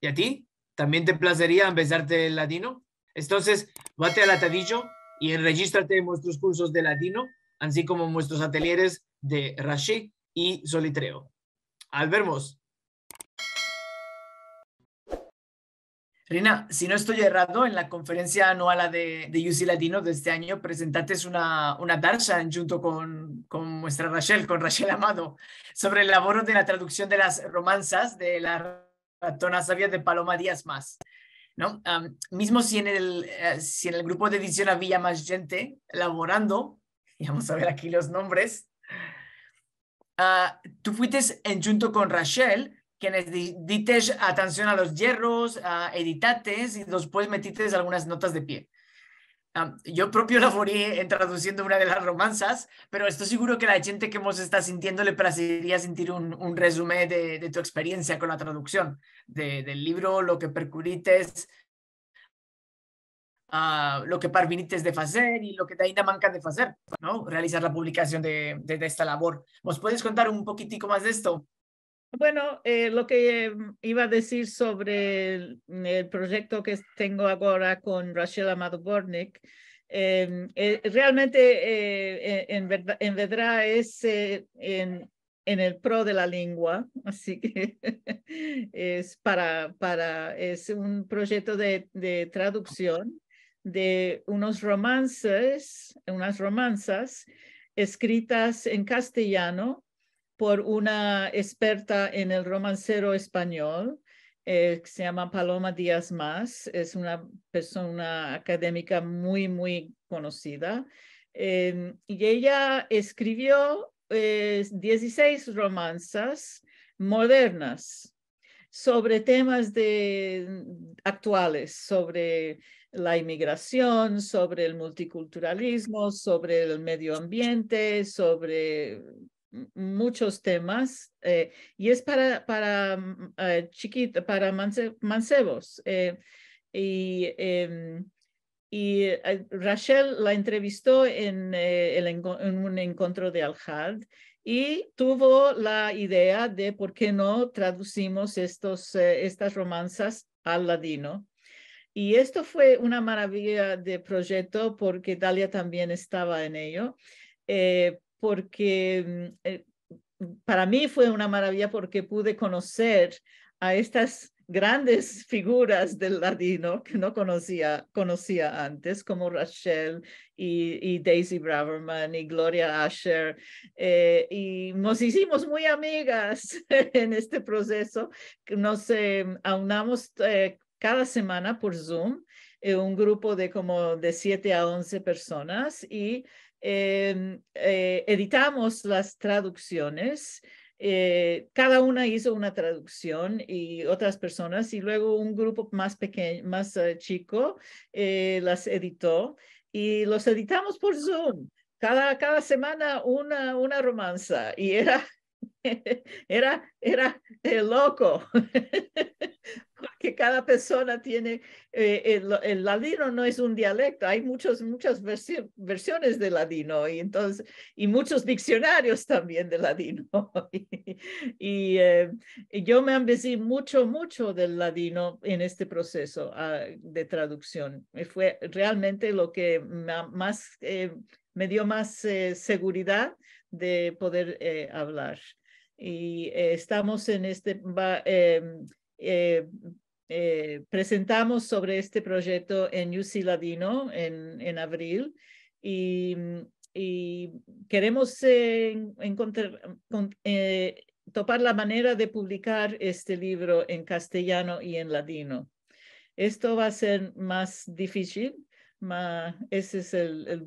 ¿y a ti? ¿También te placería empezarte el latino? Entonces, vate al atadillo y regístrate en nuestros cursos de latino, así como nuestros atelieres de Rashi y Solitreo. Al vermos. Rina, si no estoy errado, en la conferencia anual de, de UC Latino de este año presentaste una, una darshan junto con, con nuestra Rachel, con Rachel Amado, sobre el labor de la traducción de las romanzas de la sabia de Paloma Díaz más. ¿no? mismo si en, el, eh, si en el grupo de edición había más gente laborando, y vamos a ver aquí los nombres, ah, tú fuiste en junto con Rachel, quienes dites atención a los hierros, uh, editates y después metiste algunas notas de pie yo propio la en traduciendo una de las romanzas, pero estoy seguro que la gente que hemos está sintiendo le parecería sentir un, resumen de, tu experiencia con la traducción del libro, lo que percurites, ah, lo que parvinites de hacer y lo que te ainda manca de hacer, ¿no? Realizar la publicación de, de esta labor. ¿Nos puedes contar un poquitico más de esto? Bueno, eh, lo que em, iba a decir sobre el, proyecto que tengo ahora con Rachel amado em, eh, realmente eh, e, en, en es en, el pro de la lengua, así que es, para, para, es un proyecto de, de traducción de unos romances, unas romanzas escritas en castellano por una experta en el romancero español, eh, que se llama Paloma Díaz Más. Es una persona académica muy, muy conocida. Eh, y ella escribió 16 eh, romanzas modernas sobre temas de, actuales, sobre la inmigración, sobre el multiculturalismo, sobre el medio ambiente, sobre muchos temas eh, y es para, para mm, eh, chiquita, para mancebos. Eh, y em, y Rachel la entrevistó en, el, en un encuentro de al y tuvo la idea de por qué no traducimos estos, estas romanzas al ladino. Y esto fue una maravilla de proyecto porque Dalia también estaba en ello porque mm, eh, para mí fue una maravilla porque pude conocer a estas grandes figuras del ladino que no conocía, conocía antes, como Rachel y, Daisy Braverman y Gloria Asher. Eh, y nos hicimos muy amigas en este proceso. Nos eh, aunamos cada semana por Zoom eh, un grupo de como de 7 a 11 personas y em, eh, editamos las traducciones. Eh, cada una hizo una traducción y otras personas y luego un grupo más pequeño, más chico las editó y los editamos por Zoom. Cada, cada semana una, una romanza y era era, era eh, loco, porque cada persona tiene, eh, el, ladino no es un dialecto, hay muchos, muchas versiones de ladino y, entonces, y muchos diccionarios también de ladino. y, eh, yo me ambesí mucho, mucho del ladino en este proceso ah, de traducción. fue realmente lo que más... me dio más seguridad de poder hablar y eh, estamos en este, em, eh, eh, presentamos sobre este proyecto en UC Ladino en, en abril y, mm, queremos encontrar, topar la manera de publicar este libro en castellano y en ladino. Esto va a ser más difícil, ma ese es el, el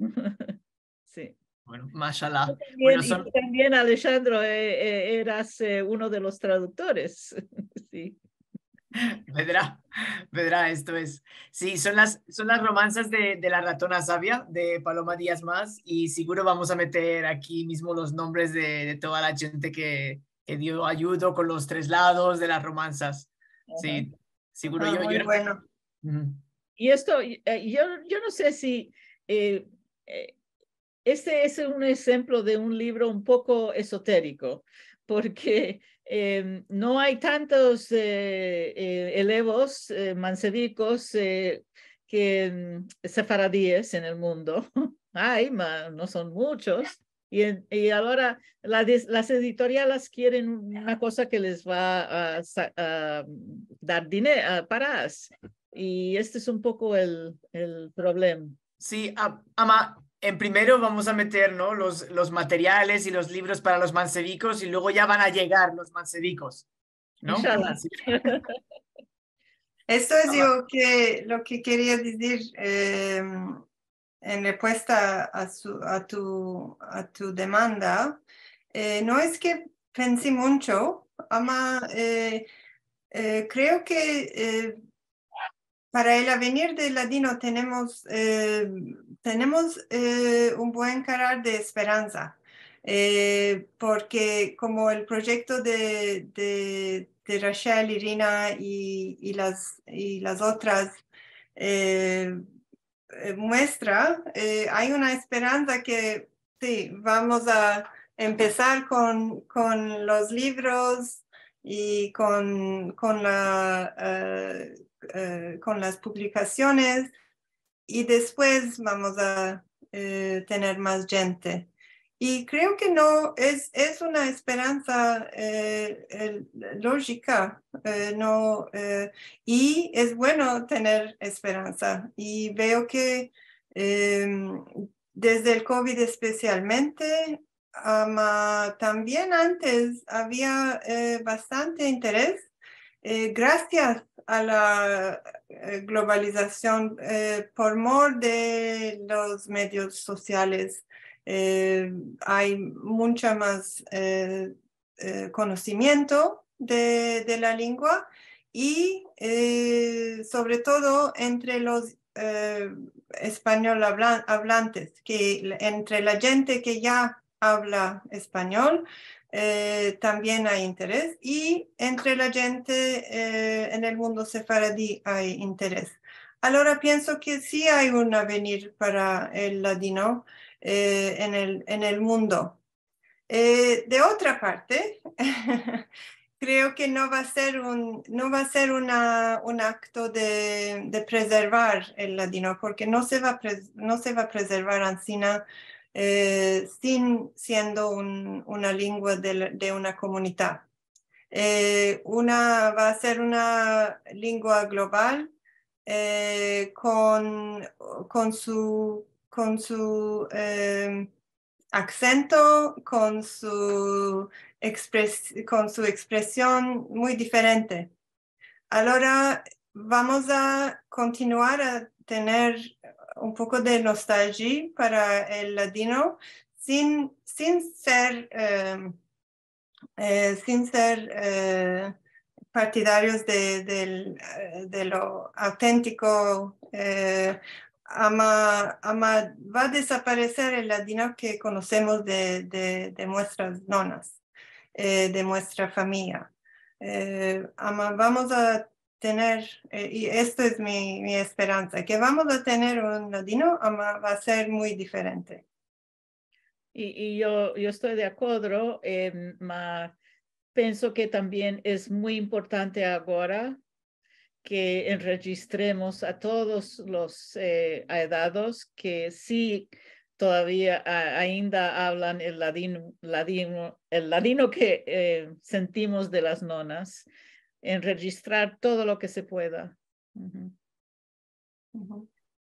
sí. Bueno, mashallah. también, y también Alejandro, eh, eh, eras eh, uno de los traductores. sí. Vedrá, vedrá, esto es. Sí, son las, son las romanzas de, de, la ratona sabia de Paloma Díaz Más y seguro vamos a meter aquí mismo los nombres de, de toda la gente que, que dio ayuda con los tres lados de las romanzas. Sí, seguro ah, yo, Bueno. Y esto, yo, yo no sé si... Este es un ejemplo de un libro un poco esotérico, porque eh, no hay tantos eh, eh elevos eh, mancebicos eh, que mm, sefaradíes en el mundo. hay, no son muchos. Y, y ahora las editoriales quieren una cosa que les va a, dar dinero para. Y este es un poco el, el problema. Sí, ama, en primero vamos a meter ¿no? los, los materiales y los libros para los mancebicos y luego ya van a llegar los mancebicos. ¿no? Esto es yo que, lo que quería decir em, en respuesta a, su, a, tu, a tu demanda. Eh, no es que pensé mucho, ama, eh, eh, creo que para el avenir de Ladino tenemos, eh, tenemos eh, un buen carácter de esperanza, eh, porque como el proyecto de, de, Rachel, Irina y, las, y las otras muestra, hay una esperanza que sí, vamos a empezar con, con los libros y con, con la... Eh, con las publicaciones y después vamos a eh, tener más gente. Y creo que no, es, es una esperanza eh, lógica, no, y es bueno tener esperanza. Y veo que em, desde el COVID especialmente, también antes había bastante interés eh, gracias a la eh, globalización eh, por mor de los medios sociales hay mucha más conocimiento de, la lengua y sobre todo entre los español hablantes, que entre la gente que ya habla español, eh, también hay interés y entre la gente eh, en el mundo sefaradí hay interés. Ahora pienso que sí hay un avenir para el ladino eh, en, el, en, el, mundo. de otra parte, creo que no va a ser un, no va a ser un acto de, preservar el ladino, porque no se va, a, no se va a preservar Ancina eh, sin siendo una lengua de, una comunidad. Eh, una, va a ser una lengua global eh, con, con, su, con su acento, con su, con su expresión muy diferente. Ahora vamos a continuar a tener un poco de nostalgia para el ladino sin, sin ser, em, eh, sin ser eh, partidarios eh, de, lo auténtico. Ama, va a desaparecer el ladino que conocemos de, de nuestras nonas, de nuestra familia. Ama, vamos a tener, eh, y esto es mi, esperanza, que vamos a tener un ladino, va a ser muy diferente. Y, yo, yo estoy de acuerdo, pero em, pienso que también es muy importante ahora que registremos a todos los eh, aedados que sí todavía hablan el ladino, el ladino que eh, sentimos de las nonas en registrar todo lo que se pueda.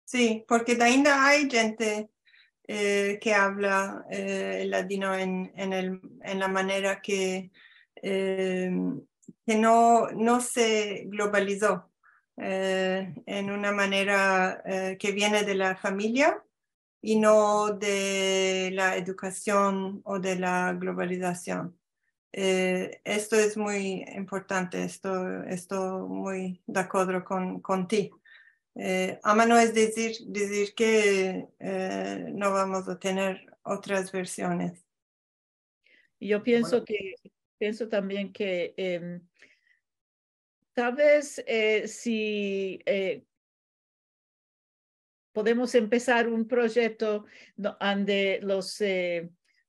Sí, porque todavía hay gente eh, que habla eh, el latino en, la manera que, eh, que no, no, se globalizó, en una manera que viene de la familia y no de la educación o de la globalización. Eh, esto es muy importante, esto, esto muy de acuerdo con, con ti. Eh, ama no es decir, decir que eh, no vamos a tener otras versiones. Yo pienso que pienso también que em, tal vez eh, si podemos empezar un proyecto donde los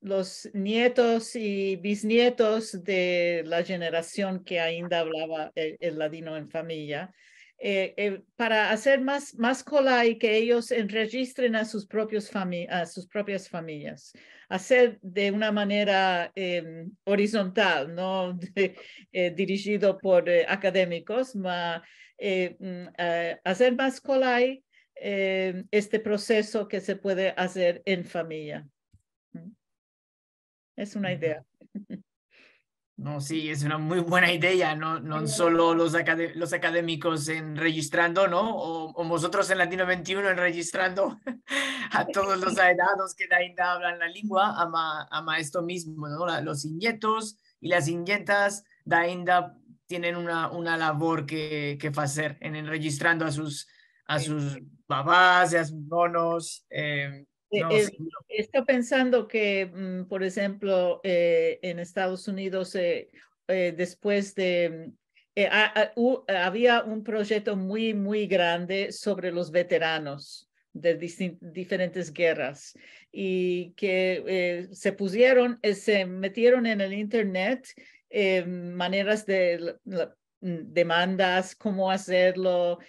los nietos y bisnietos de la generación que ainda hablaba eh, el, ladino en familia, eh, eh, para hacer más, más y que ellos enregistren a sus, propios a sus propias familias, hacer de una manera em, horizontal, no dirigido por académicos, ma, mm, hacer más cola em, este proceso que se puede hacer en familia. Mm. Es una idea. No, sí, es una muy buena idea, no, no solo los, académicos en registrando, ¿no? O, o, vosotros en Latino 21 en registrando a todos los aedados que ainda hablan la lengua, ama, ama esto mismo, ¿no? los inyectos y las inyectas de ainda tienen una, una labor que, que hacer en, en, registrando a sus, a sus papás, a sus monos, Eh, em, Estoy eh, eh, Está pensando que, mm, por ejemplo, eh, en Estados Unidos, después de... Mm, había un proyecto muy, muy grande sobre los veteranos de diferentes guerras y que se pusieron, se metieron en el Internet maneras de mm, demandas, cómo hacerlo,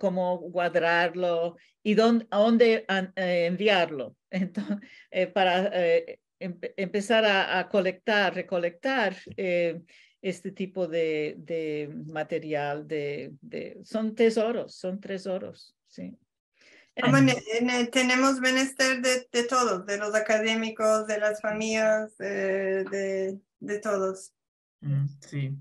cómo cuadrarlo y dónde, a dónde eh, enviarlo eh, para eh, em, empezar a, colectar, recolectar este tipo de, material. De, son tesoros, son tesoros, sí. Ah, em, tenemos bienestar de, todos, de los académicos, de las familias, de, de todos. Mm, sí,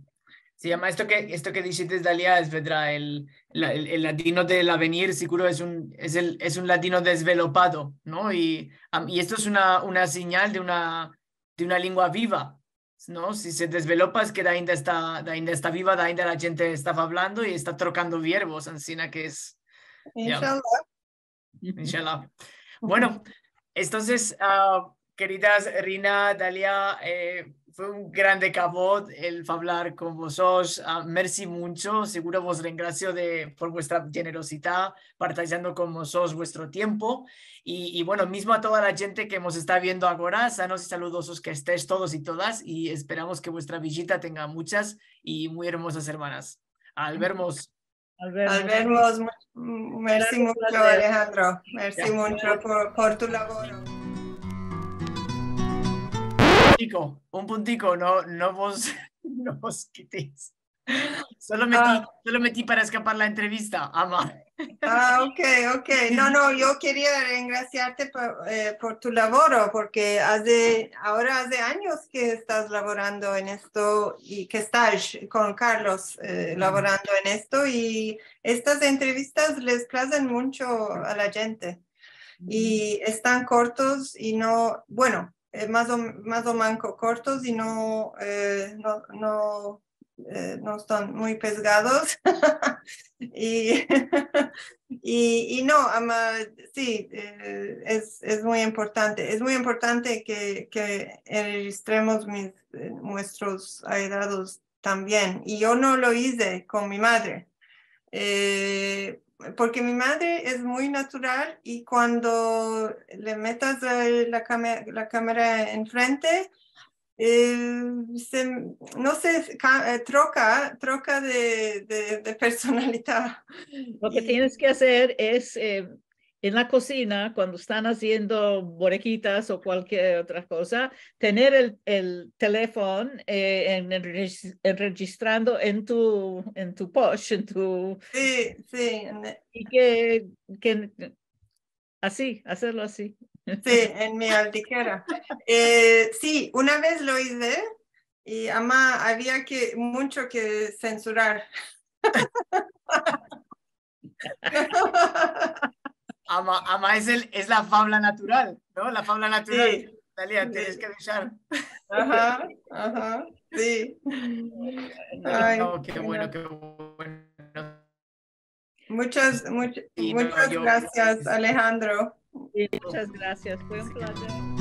se llama esto que, esto que dijiste, Dalia, es verdad. El, el, latino del avenir, seguro, es un, es, el, es un latino desvelopado, ¿no? Y, y esto es una, una señal de una, de una lengua viva, ¿no? Si se desvelopa es que dainda está, está viva, dainda la gente está hablando y está trocando verbos, encima que es... Inshallah. Inshallah. Bueno, entonces, ah, queridas Rina, Dalia, eh, fue un grande cabot el hablar con vosotros. Ah, merci mucho. Seguro vos reengracio de, por vuestra generosidad, partillando con vosotros vuestro tiempo. Y, bueno, mismo a toda la gente que nos está viendo ahora, sanos y saludosos que estés todos y todas. Y esperamos que vuestra visita tenga muchas y muy hermosas hermanas. Al vermos. Al vermos. Merci mucho, Alejandro. Merci mucho por tu labor un puntico, no, no vos, no vos Solo metí, ah. metí para escapar la entrevista, ama. Ah, ok, ok. No, no, yo quería agradecerte eh, por, tu labor, porque hace, ahora hace años que estás laborando en esto y que estás con Carlos eh, laborando en esto y estas entrevistas les plazan mucho a la gente y están cortos y no, bueno, eh, más, o, más o manco cortos y no, eh, no, no eh, no están muy pescados y, y, no, sí, es, es, muy importante. Es muy importante que, que registremos mis, nuestros heredados también. Y yo no lo hice con mi madre porque mi madre es muy natural y cuando le metas la, la cámara enfrente, eh, se, no sé, eh, troca, troca de, de, personalidad. Lo que tienes que hacer es eh, en la cocina, cuando están haciendo borequitas o cualquier otra cosa, tener el, teléfono eh, en, registrando en tu, en tu posh, en tu... Sí, sí. E y que, así, hacerlo así. Sí, en mi altiquera eh, sí, una vez lo hice y ama había que mucho que censurar. Ama, ama es, el, es la fábula natural, ¿no? La fábula natural. Sí. Dalia, tienes que avisar. Ajá, ajá, sí. Ay, qué bueno, qué bueno. Muchas, muchas gracias, Alejandro. muchas gracias, fue un placer.